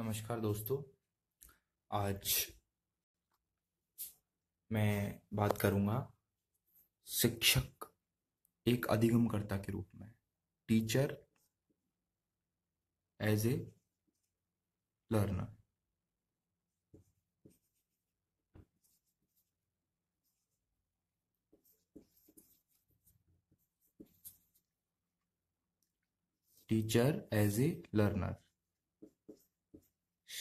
नमस्कार दोस्तों आज मैं बात करूंगा शिक्षक एक अधिगमकर्ता के रूप में teacher as a learner teacher as a learner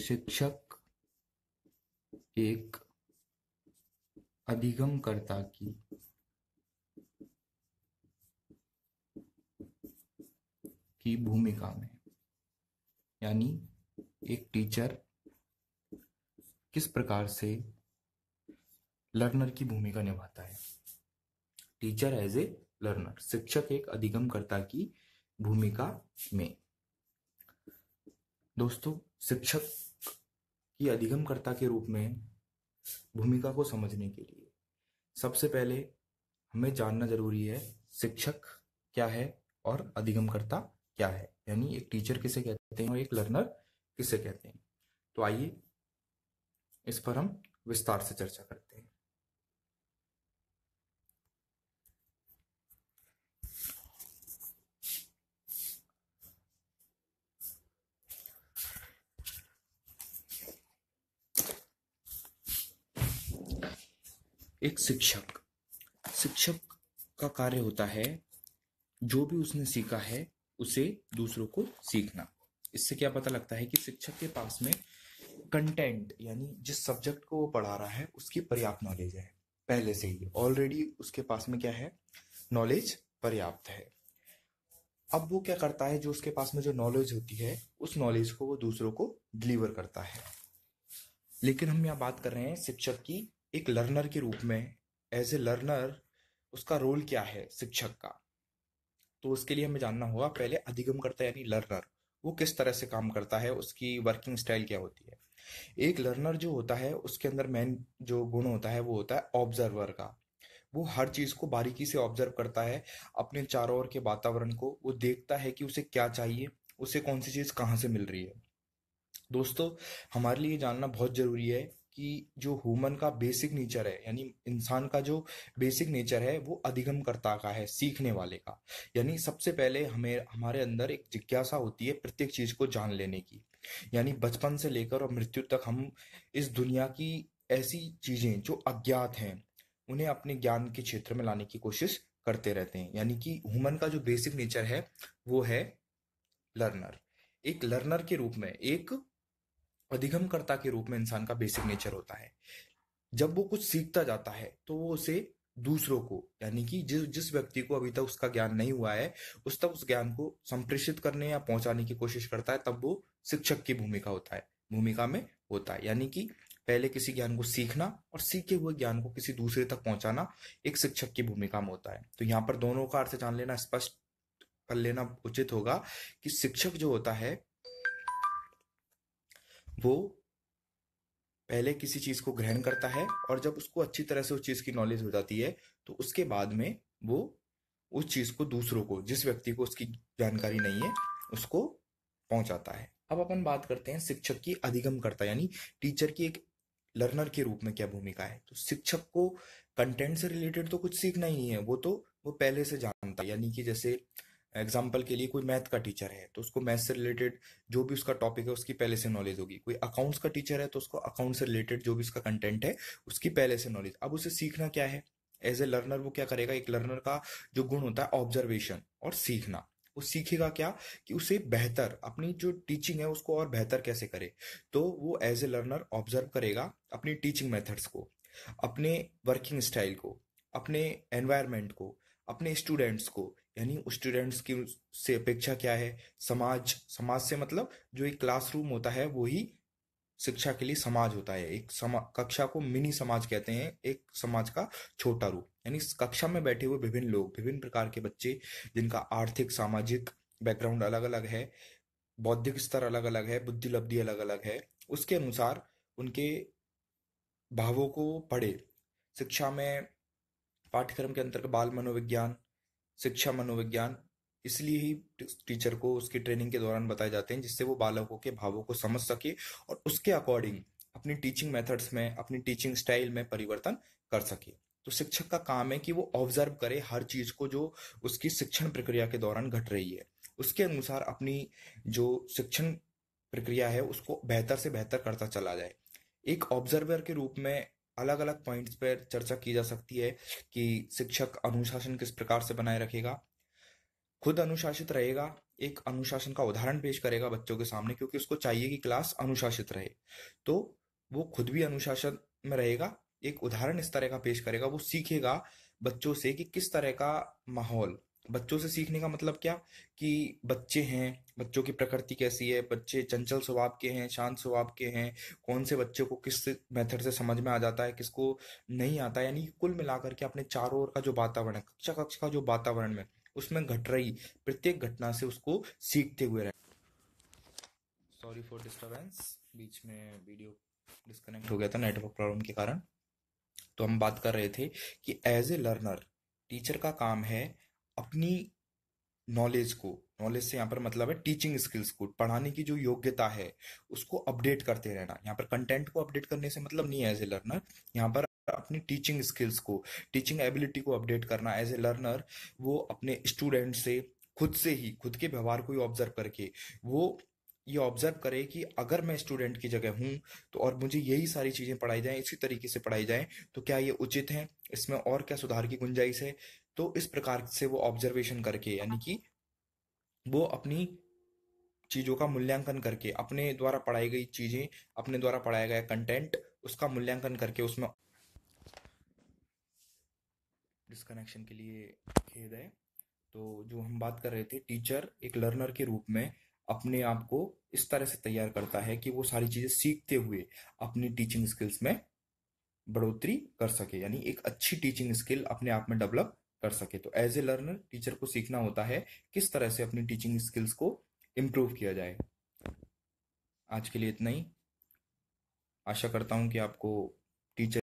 शिक्षक एक अधिगमकर्ता की की भूमिका में यानी एक टीचर किस प्रकार से लर्नर की भूमिका निभाता है टीचर एज ए लर्नर शिक्षक एक अधिगमकर्ता की भूमिका में दोस्तों शिक्षक की अधिगमकर्ता के रूप में भूमिका को समझने के लिए सबसे पहले हमें जानना जरूरी है शिक्षक क्या है और अधिगमकर्ता क्या है यानी एक टीचर किसे कहते हैं और एक लर्नर किसे कहते हैं तो आइए इस पर हम विस्तार से चर्चा करते हैं एक शिक्षक शिक्षक का कार्य होता है जो भी उसने सीखा है उसे दूसरों को सीखना इससे क्या पता लगता है कि शिक्षक के पास में कंटेंट यानी जिस सब्जेक्ट को वो पढ़ा रहा है उसकी पर्याप्त नॉलेज है पहले से ही ऑलरेडी उसके पास में क्या है नॉलेज पर्याप्त है अब वो क्या करता है जो उसके पास में जो नॉलेज होती है उस नॉलेज को वो दूसरों को डिलीवर करता है लेकिन हम यहाँ बात कर रहे हैं शिक्षक की एक लर्नर के रूप में एज ए लर्नर उसका रोल क्या है शिक्षक का तो उसके लिए हमें जानना होगा पहले अधिगम करता यानी लर्नर वो किस तरह से काम करता है उसकी वर्किंग स्टाइल क्या होती है एक लर्नर जो होता है उसके अंदर मेन जो गुण होता है वो होता है ऑब्जर्वर का वो हर चीज़ को बारीकी से ऑब्जर्व करता है अपने चारों ओर के वातावरण को वो देखता है कि उसे क्या चाहिए उसे कौन सी चीज़ कहाँ से मिल रही है दोस्तों हमारे लिए जानना बहुत ज़रूरी है कि जो ह्यूमन का बेसिक नेचर है यानी इंसान का जो बेसिक नेचर है वो अधिगम करता का है सीखने वाले का यानी सबसे पहले हमें हमारे अंदर एक जिज्ञासा होती है प्रत्येक चीज को जान लेने की यानी बचपन से लेकर और मृत्यु तक हम इस दुनिया की ऐसी चीजें जो अज्ञात हैं उन्हें अपने ज्ञान के क्षेत्र में लाने की कोशिश करते रहते हैं यानी कि ह्यूमन का जो बेसिक नेचर है वो है लर्नर एक लर्नर के रूप में एक अधिगमकर्ता के रूप में इंसान का बेसिक नेचर होता है जब वो कुछ सीखता जाता है तो वो उसे दूसरों को यानी कि जिस जिस व्यक्ति को अभी तक उसका ज्ञान नहीं हुआ है उस तक उस ज्ञान को संप्रेषित करने या पहुंचाने की कोशिश करता है तब वो शिक्षक की भूमिका होता है भूमिका में होता है यानी कि पहले किसी ज्ञान को सीखना और सीखे हुए ज्ञान को किसी दूसरे तक पहुंचाना एक शिक्षक की भूमिका में होता है तो यहाँ पर दोनों का अर्थ जान लेना स्पष्ट कर लेना उचित होगा कि शिक्षक जो होता है वो पहले किसी चीज को ग्रहण करता है और जब उसको अच्छी तरह से उस चीज की नॉलेज हो जाती है तो उसके बाद में वो उस चीज को दूसरों को जिस व्यक्ति को उसकी जानकारी नहीं है उसको पहुंचाता है अब अपन बात करते हैं शिक्षक की अधिगमकर्ता यानी टीचर की एक लर्नर के रूप में क्या भूमिका है तो शिक्षक को कंटेंट से रिलेटेड तो कुछ सीखना ही नहीं है वो तो वो पहले से जानता है यानी कि जैसे एग्जाम्पल के लिए कोई मैथ का टीचर है तो उसको मैथ से रिलेटेड जो भी उसका टॉपिक है उसकी पहले से नॉलेज होगी कोई अकाउंट्स का टीचर है तो उसको अकाउंट से रिलेटेड जो भी उसका कंटेंट है उसकी पहले से नॉलेज अब उसे सीखना क्या है एज ए लर्नर वो क्या करेगा एक लर्नर का जो गुण होता है ऑब्जर्वेशन और सीखना वो सीखेगा क्या कि उसे बेहतर अपनी जो टीचिंग है उसको और बेहतर कैसे करे तो वो एज ए लर्नर ऑब्जर्व करेगा अपनी टीचिंग मेथड्स को अपने वर्किंग स्टाइल को अपने एनवायरमेंट को अपने स्टूडेंट्स को यानी स्टूडेंट्स की से अपेक्षा क्या है समाज समाज से मतलब जो एक क्लासरूम होता है वो ही शिक्षा के लिए समाज होता है एक समा कक्षा को मिनी समाज कहते हैं एक समाज का छोटा रूप यानी कक्षा में बैठे हुए विभिन्न लोग विभिन्न प्रकार के बच्चे जिनका आर्थिक सामाजिक बैकग्राउंड अलग अलग है बौद्धिक स्तर अलग अलग है बुद्धि लब्धि अलग अलग है उसके अनुसार उनके भावों को पढ़े शिक्षा में पाठ्यक्रम के अंतर्गत बाल मनोविज्ञान शिक्षा मनोविज्ञान इसलिए ही टीचर को उसकी ट्रेनिंग के दौरान बताए जाते हैं जिससे वो बालकों के भावों को समझ सके और उसके अकॉर्डिंग अपनी टीचिंग मेथड्स में अपनी टीचिंग स्टाइल में परिवर्तन कर सके तो शिक्षक का काम है कि वो ऑब्जर्व करे हर चीज को जो उसकी शिक्षण प्रक्रिया के दौरान घट रही है उसके अनुसार अपनी जो शिक्षण प्रक्रिया है उसको बेहतर से बेहतर करता चला जाए एक ऑब्जर्वर के रूप में अलग अलग पॉइंट्स पर चर्चा की जा सकती है कि शिक्षक अनुशासन किस प्रकार से बनाए रखेगा खुद अनुशासित रहेगा एक अनुशासन का उदाहरण पेश करेगा बच्चों के सामने क्योंकि उसको चाहिए कि क्लास अनुशासित रहे तो वो खुद भी अनुशासन में रहेगा एक उदाहरण इस तरह का पेश करेगा वो सीखेगा बच्चों से कि किस तरह का माहौल बच्चों से सीखने का मतलब क्या कि बच्चे हैं बच्चों की प्रकृति कैसी है बच्चे चंचल स्वभाव के हैं शांत स्वभाव के हैं कौन से बच्चे को किस मेथड से समझ में आ जाता है किसको नहीं आता यानी कुल मिलाकर के अपने चारों ओर का जो वातावरण है कक्षा कक्ष का जो वातावरण में उसमें घट रही प्रत्येक घटना से उसको सीखते हुए रहे सॉरी फॉर डिस्टर्बेंस बीच में वीडियो डिस्कनेक्ट हो गया था नेटवर्क प्रॉब्लम के कारण तो हम बात कर रहे थे कि एज ए लर्नर टीचर का काम है अपनी नॉलेज को नॉलेज से यहाँ पर मतलब है टीचिंग स्किल्स को पढ़ाने की जो योग्यता है उसको अपडेट करते रहना यहाँ पर कंटेंट को अपडेट करने से मतलब नहीं है एज ए लर्नर यहाँ पर अपनी टीचिंग स्किल्स को टीचिंग एबिलिटी को अपडेट करना एज ए लर्नर वो अपने स्टूडेंट से खुद से ही खुद के व्यवहार को ही ऑब्जर्व करके वो ये ऑब्जर्व करे कि अगर मैं स्टूडेंट की जगह हूँ तो और मुझे यही सारी चीज़ें पढ़ाई जाए इसी तरीके से पढ़ाई जाए तो क्या ये उचित है इसमें और क्या सुधार की गुंजाइश है तो इस प्रकार से वो ऑब्जर्वेशन करके यानी कि वो अपनी चीज़ों का मूल्यांकन करके अपने द्वारा पढ़ाई गई चीज़ें अपने द्वारा पढ़ाया गया कंटेंट उसका मूल्यांकन करके उसमें डिस्कनेक्शन के लिए खेद है तो जो हम बात कर रहे थे टीचर एक लर्नर के रूप में अपने आप को इस तरह से तैयार करता है कि वो सारी चीजें सीखते हुए अपनी टीचिंग स्किल्स में बढ़ोतरी कर सके यानी एक अच्छी टीचिंग स्किल अपने आप में डेवलप कर सके तो एज ए लर्नर टीचर को सीखना होता है किस तरह से अपनी टीचिंग स्किल्स को इम्प्रूव किया जाए आज के लिए इतना ही आशा करता हूं कि आपको